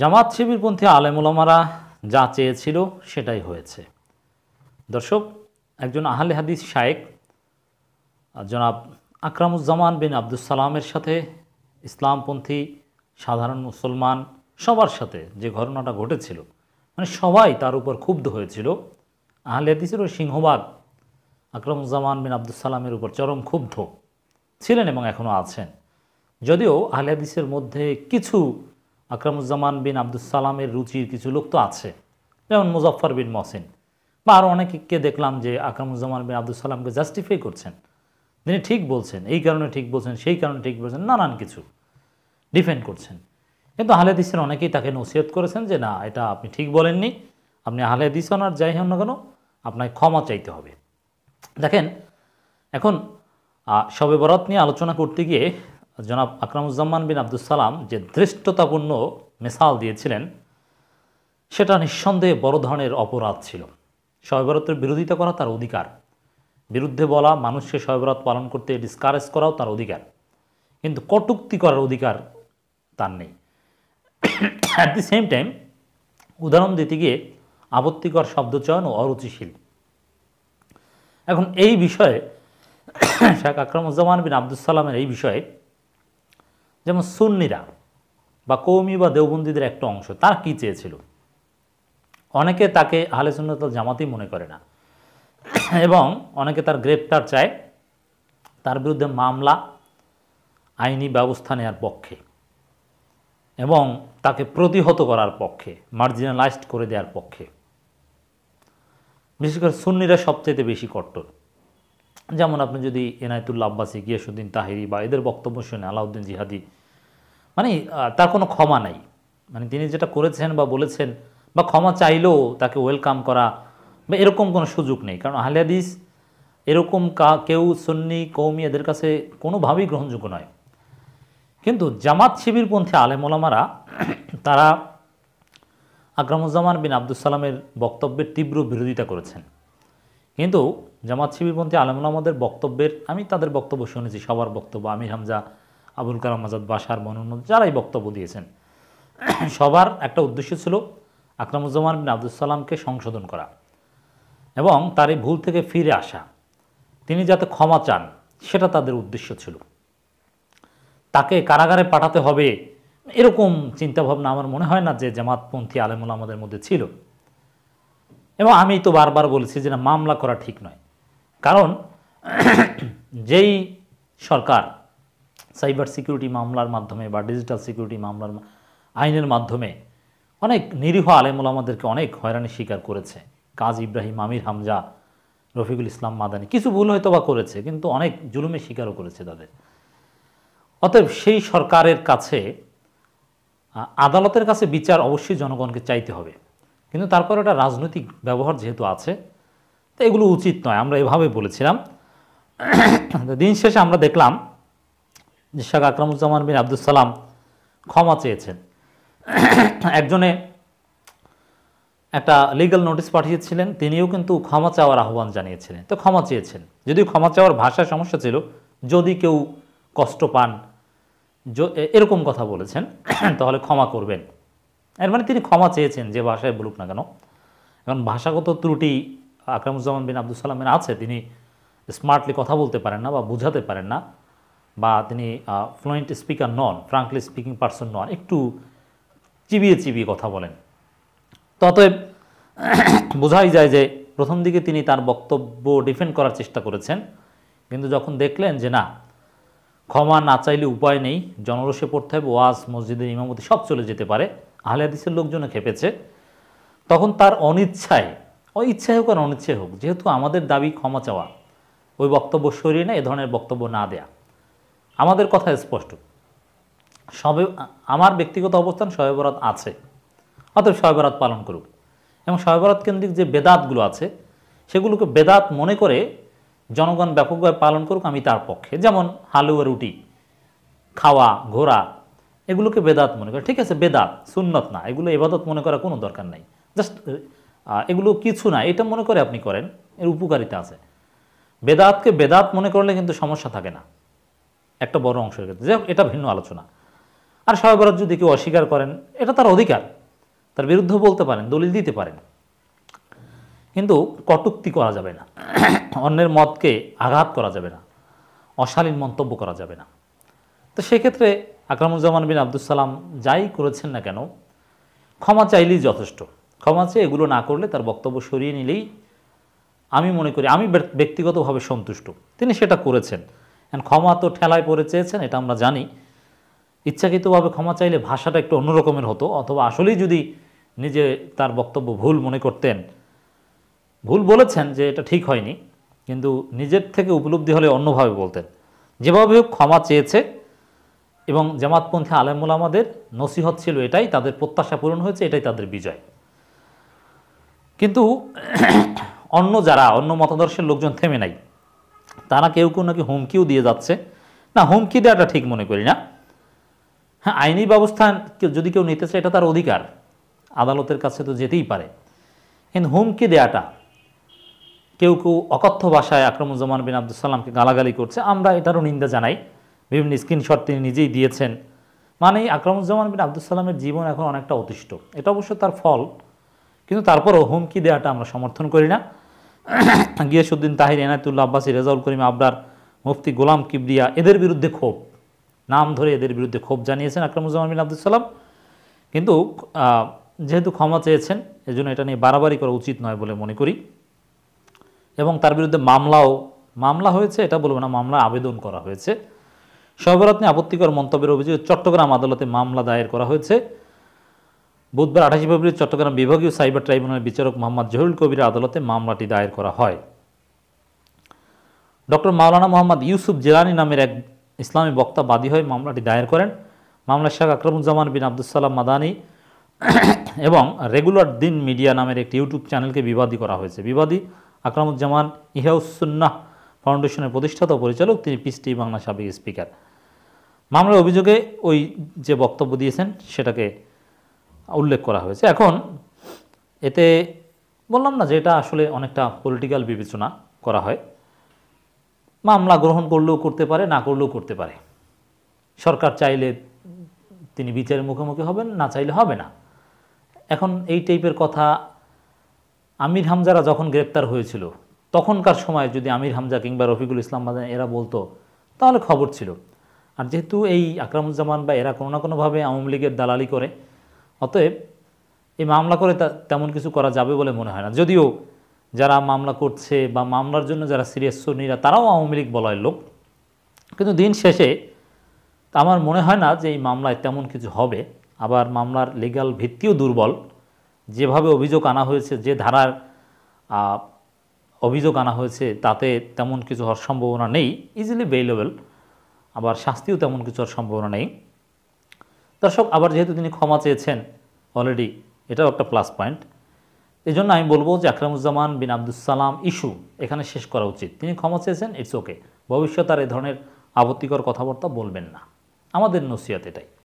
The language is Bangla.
জামাত শিবিরপন্থী আলেমুলামারা যা চেয়েছিল সেটাই হয়েছে দর্শক একজন আহলে হাদিস শায়েক জনাব আকরামুজ্জামান বিন আব্দুল সাথে ইসলামপন্থী সাধারণ মুসলমান সবার সাথে যে ঘটনাটা ঘটেছিল মানে সবাই তার উপর ক্ষুব্ধ হয়েছিল আহলে হাদিসেরও সিংহবাগ আকরামুজ্জামান বিন আব্দুল সালামের উপর চরম ক্ষুব্ধ ছিলেন এবং এখনও আছেন যদিও আহলে হাদিসের মধ্যে কিছু আকরামুজ্জামান বিন আব্দুল সালামের রুচির কিছু লোক তো আছে যেমন মুজফর বিন মহসিন বা আরও অনেকে দেখলাম যে আকরামুজ্জামান বিন আব্দুল সালামকে জাস্টিফাই করছেন তিনি ঠিক বলছেন এই কারণে ঠিক বলছেন সেই কারণে ঠিক বলছেন নানান কিছু ডিফেন্ড করছেন কিন্তু আহলেদিসের অনেকেই তাকে নসিহত করেছেন যে না এটা আপনি ঠিক বলেননি আপনি আহলেদিস আর যাই হন না কেন আপনাকে ক্ষমা চাইতে হবে দেখেন এখন শবে বরাত নিয়ে আলোচনা করতে গিয়ে জনাব আকরামুজ্জামান বিন আব্দুল সালাম যে ধৃষ্টতাপূর্ণ মেসাল দিয়েছিলেন সেটা নিঃসন্দেহে বড় ধরনের অপরাধ ছিল সহবরতের বিরোধিতা করা তার অধিকার বিরুদ্ধে বলা মানুষকে সহবরত পালন করতে ডিসকারেজ করাও তার অধিকার কিন্তু কটুক্তি করার অধিকার তার নেই অ্যাট দি সেম টাইম উদাহরণ দিতে গিয়ে আপত্তিকর শব্দচয়ন ও অরুচিশীল এখন এই বিষয়ে শেখ আকরামুজ্জামান বিন আব্দুল সালামের এই বিষয়ে যেমন সুন্নিরা বা কৌমি বা দেওবন্দীদের একটা অংশ তার কি চেয়েছিল অনেকে তাকে আহলে সুন্নতাল জামাতই মনে করে না এবং অনেকে তার গ্রেপ্তার চায় তার বিরুদ্ধে মামলা আইনি ব্যবস্থা নেওয়ার পক্ষে এবং তাকে প্রতিহত করার পক্ষে মার্জিনালাইজড করে দেওয়ার পক্ষে বিশেষ করে সুন্নিরা সবচেয়ে বেশি কট্টর যেমন আপনি যদি এনায়তুল্লা আব্বাসি গিয়াসুদ্দিন তাহিরি বা এদের বক্তব্য শুনে আলাউদ্দিন জিহাদি মানে তার কোনো ক্ষমা নাই মানে তিনি যেটা করেছেন বা বলেছেন বা ক্ষমা চাইলেও তাকে ওয়েলকাম করা বা এরকম কোনো সুযোগ নেই কারণ আহলেদিস এরকম কা কেউ সন্নি কৌমি এদের কাছে কোনোভাবেই গ্রহণযোগ্য নয় কিন্তু জামাত শিবিরপন্থী আলেমোলামারা তারা আকরামুজ্জামান বিন আব্দুল সালামের বক্তব্যের তীব্র বিরোধিতা করেছেন কিন্তু জামাত শিবিরপন্থী আলমুল আমাদের বক্তব্যের আমি তাদের বক্তব্য শুনেছি সবার বক্তব্য আমির হামজা আবুল কালাম আজাদ বাসার মনোন যারাই বক্তব্য দিয়েছেন সবার একটা উদ্দেশ্য ছিল আকরামুজ্জামান বিন আব্দুল সালামকে সংশোধন করা এবং তার এই ভুল থেকে ফিরে আসা তিনি যাতে ক্ষমা চান সেটা তাদের উদ্দেশ্য ছিল তাকে কারাগারে পাঠাতে হবে এরকম চিন্তাভাবনা আমার মনে হয় না যে জামাতপন্থী আলেমুল আমাদের মধ্যে ছিল এবং আমি তো বারবার বলেছি যে না মামলা করা ঠিক নয় কারণ যেই সরকার সাইবার সিকিউরিটি মামলার মাধ্যমে বা ডিজিটাল সিকিউরিটি মামলার আইনের মাধ্যমে অনেক নিরীহ আলেমুল আমাদেরকে অনেক হয়রানি স্বীকার করেছে কাজ ইব্রাহিম আমির হামজা রফিকুল ইসলাম মাদানি কিছু ভুল হয়তো বা করেছে কিন্তু অনেক জুলুমের স্বীকারও করেছে তাদের অতএব সেই সরকারের কাছে আদালতের কাছে বিচার অবশ্যই জনগণকে চাইতে হবে কিন্তু তারপর এটা রাজনৈতিক ব্যবহার যেহেতু আছে তো এগুলো উচিত নয় আমরা এভাবে বলেছিলাম দিন শেষে আমরা দেখলাম যে শেখ আকরামুজ্জামান বিন আব্দুল সালাম ক্ষমা চেয়েছেন একজনে একটা লিগাল নোটিশ পাঠিয়েছিলেন তিনিও কিন্তু ক্ষমা চাওয়ার আহ্বান জানিয়েছিলেন তো ক্ষমা চেয়েছেন যদিও ক্ষমা চাওয়ার ভাষা সমস্যা ছিল যদি কেউ কষ্ট পান এরকম কথা বলেছেন তাহলে ক্ষমা করবেন এর মানে তিনি ক্ষমা চেয়েছেন যে ভাষায় বলুক না কেন এখন ভাষাগত ত্রুটি আকরামুজ্জামান বিন আব্দুল সালামের আছে তিনি স্মার্টলি কথা বলতে পারেন না বা বোঝাতে পারেন না বা তিনি ফ্লুয়েন্ট স্পিকার নন ফ্রাঙ্কলি স্পিকিং পারসন নন একটু চিবিয়ে চিবিয়ে কথা বলেন ততএব বোঝাই যায় যে প্রথম দিকে তিনি তার বক্তব্য ডিফেন্ড করার চেষ্টা করেছেন কিন্তু যখন দেখলেন যে না ক্ষমা না চাইলে উপায় নেই জনরসে পড়তে হবে ওয়াজ মসজিদের ইমামতি সব চলে যেতে পারে আহলে হাদিসের লোকজনও খেপেছে তখন তার অনিচ্ছায় ইচ্ছা হোক আর অনিচ্ছা হোক যেহেতু আমাদের দাবি ক্ষমা চাওয়া ওই বক্তব্য সরিয়ে না এ ধরনের বক্তব্য না দেয়া আমাদের কথা স্পষ্ট সবে আমার ব্যক্তিগত অবস্থান সহেবরাত আছে অতএব সহেবরাত পালন করুক এবং সহেবরাত কেন্দ্রিক যে বেদাতগুলো আছে সেগুলোকে বেদাত মনে করে জনগণ ব্যাপকভাবে পালন করুক আমি তার পক্ষে যেমন হালুয়া রুটি খাওয়া ঘোরা এগুলোকে বেদাত মনে করে ঠিক আছে বেদাত সুন্নত না এগুলো এবাদত মনে করা কোনো দরকার নাই জাস্ট এগুলো কিছু না এটা মনে করে আপনি করেন এর উপকারিতা আছে বেদাতকে বেদাত মনে করলে কিন্তু সমস্যা থাকে না একটা বড় অংশের ক্ষেত্রে যে এটা ভিন্ন আলোচনা আর সবাই যদি কেউ অস্বীকার করেন এটা তার অধিকার তার বিরুদ্ধে বলতে পারেন দলিল দিতে পারেন কিন্তু কটুক্তি করা যাবে না অন্যের মতকে আঘাত করা যাবে না অশালীন মন্তব্য করা যাবে না তো সেক্ষেত্রে আকরামুজ্জামান বিন আব্দুল সালাম যাই করেছেন না কেন ক্ষমা চাইলেই যথেষ্ট ক্ষমা চেয়ে এগুলো না করলে তার বক্তব্য সরিয়ে নিলেই আমি মনে করি আমি ব্যক্তিগতভাবে সন্তুষ্ট তিনি সেটা করেছেন এখন ক্ষমা তো ঠেলায় পরে চেয়েছেন এটা আমরা জানি ইচ্ছাকৃতভাবে ক্ষমা চাইলে ভাষাটা একটু অন্যরকমের হতো অথবা আসলেই যদি নিজে তার বক্তব্য ভুল মনে করতেন ভুল বলেছেন যে এটা ঠিক হয়নি কিন্তু নিজের থেকে উপলব্ধি হলে অন্যভাবে বলতেন যেভাবে হোক ক্ষমা চেয়েছে এবং জামাতপন্থী আলেমুল আমাদের নসিহত ছিল এটাই তাদের প্রত্যাশা পূরণ হয়েছে এটাই তাদের বিজয় কিন্তু অন্য যারা অন্য মতাদর্শের লোকজন থেমে নাই তারা কেউ কেউ নাকি হুমকিও দিয়ে যাচ্ছে না হুমকি দেওয়াটা ঠিক মনে করি না হ্যাঁ আইনি ব্যবস্থা যদি কেউ নিতে চায় এটা তার অধিকার আদালতের কাছে তো যেতেই পারে কিন্তু হুমকি দেয়াটা কেউ কেউ অকথ্য ভাষায় আকরামুজ্জামান বিন আব্দুল সালামকে গালাগালি করছে আমরা এটারও নিন্দা জানাই বিভিন্ন স্ক্রিনশট তিনি নিজেই দিয়েছেন মানে আকরামুজ্জামান বিন আব্দুল সালামের জীবন এখন অনেকটা অতিষ্ঠ এটা অবশ্য তার ফল কিন্তু তারপরও হুমকি দেওয়াটা আমরা সমর্থন করি না গিয়াসুদ্দিন তাহির এনায়তুল্লা আব্বাসী রেজাউল করিম আবরার মুফতি গোলাম কিবরিয়া এদের বিরুদ্ধে ক্ষোভ নাম ধরে এদের বিরুদ্ধে ক্ষোভ জানিয়েছেন আকরামুজ্জামান বিন আব্দুল সালাম কিন্তু যেহেতু ক্ষমা চেয়েছেন এজন্য এটা নিয়ে বাড়াবাড়ি করা উচিত নয় বলে মনে করি এবং তার বিরুদ্ধে মামলাও মামলা হয়েছে এটা বলবো না মামলা আবেদন করা হয়েছে সর্বরাত্নি আপত্তিকর মন্তব্যের অভিযোগে চট্টগ্রাম আদালতে মামলা দায়ের করা হয়েছে বুধবার আঠাশে ফেব্রুয়ারি চট্টগ্রাম বিভাগীয় সাইবার ট্রাইব্যুনালের বিচারক মোহাম্মদ জহরুল কবির আদালতে মামলাটি দায়ের করা হয় ডক্টর মাওলানা মোহাম্মদ ইউসুফ জেলানি নামের এক ইসলামী বক্তা বাদী হয়ে মামলাটি দায়ের করেন মামলার শাহ আকরামুজ্জামান বিন আব্দুল মাদানি এবং রেগুলার দিন মিডিয়া নামের একটি ইউটিউব চ্যানেলকে বিবাদী করা হয়েছে বিবাদী আকরামুজ্জামান ইহাউসুন্নাহ ফাউন্ডেশনের প্রতিষ্ঠাতা পরিচালক তিনি পিসটি বাংলা সাবেক স্পিকার মামলার অভিযোগে ওই যে বক্তব্য দিয়েছেন সেটাকে উল্লেখ করা হয়েছে এখন এতে বললাম না যে এটা আসলে অনেকটা পলিটিক্যাল বিবেচনা করা হয় মামলা গ্রহণ করলেও করতে পারে না করলেও করতে পারে সরকার চাইলে তিনি বিচারের মুখোমুখি হবেন না চাইলে হবে না এখন এই টাইপের কথা আমির হামজারা যখন গ্রেপ্তার হয়েছিল তখনকার সময় যদি আমির হামজা কিংবা রফিকুল ইসলাম বাজান এরা বলতো তাহলে খবর ছিল আর যেহেতু এই আকরামুজ্জামান বা এরা কোনো না কোনোভাবে আওয়ামী লীগের দালালি করে অতএব এই মামলা করে তেমন কিছু করা যাবে বলে মনে হয় না যদিও যারা মামলা করছে বা মামলার জন্য যারা সিরিয়াস সন্নিরা তারাও আওয়ামী লীগ বলয়ের লোক কিন্তু দিন শেষে আমার মনে হয় না যে এই মামলায় তেমন কিছু হবে আবার মামলার লিগাল ভিত্তিও দুর্বল যেভাবে অভিযোগ আনা হয়েছে যে ধারার অভিযোগ আনা হয়েছে তাতে তেমন কিছু হওয়ার সম্ভাবনা নেই ইজিলি বেইলেবল আবার শাস্তিও তেমন কিছু হওয়ার সম্ভাবনা নেই দর্শক আবার যেহেতু তিনি ক্ষমা চেয়েছেন অলরেডি এটাও একটা প্লাস পয়েন্ট এই জন্য আমি বলবো যে আকরামুজ্জামান বিন সালাম ইস্যু এখানে শেষ করা উচিত তিনি ক্ষমা চেয়েছেন ইটস ওকে ভবিষ্যৎ আর এ ধরনের আপত্তিকর কথাবার্তা বলবেন না আমাদের নসিয়াত এটাই